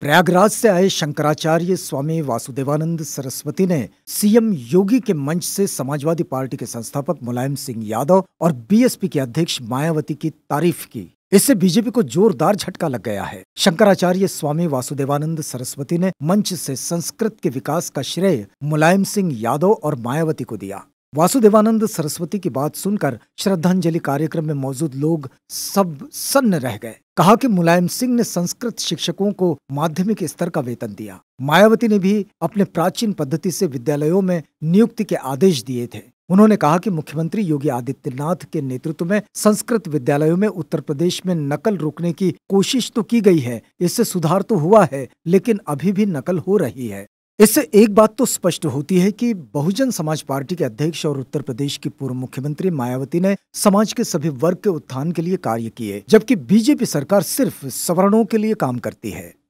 प्रयागराज से आए शंकराचार्य स्वामी वासुदेवानंद सरस्वती ने सीएम योगी के मंच से समाजवादी पार्टी के संस्थापक मुलायम सिंह यादव और बीएसपी के अध्यक्ष मायावती की तारीफ की इससे बीजेपी को जोरदार झटका लग गया है शंकराचार्य स्वामी वासुदेवानंद सरस्वती ने मंच से संस्कृत के विकास का श्रेय मुलायम सिंह यादव और मायावती को दिया वासुदेवानंद सरस्वती की बात सुनकर श्रद्धांजलि कार्यक्रम में मौजूद लोग सब सन्न रह गए कहा कि मुलायम सिंह ने संस्कृत शिक्षकों को माध्यमिक स्तर का वेतन दिया मायावती ने भी अपने प्राचीन पद्धति से विद्यालयों में नियुक्ति के आदेश दिए थे उन्होंने कहा कि मुख्यमंत्री योगी आदित्यनाथ के नेतृत्व में संस्कृत विद्यालयों में उत्तर प्रदेश में नकल रोकने की कोशिश तो की गई है इससे सुधार तो हुआ है लेकिन अभी भी नकल हो रही है इससे एक बात तो स्पष्ट होती है कि बहुजन समाज पार्टी के अध्यक्ष और उत्तर प्रदेश की पूर्व मुख्यमंत्री मायावती ने समाज के सभी वर्ग के उत्थान के लिए कार्य किए जबकि बीजेपी सरकार सिर्फ सवर्णों के लिए काम करती है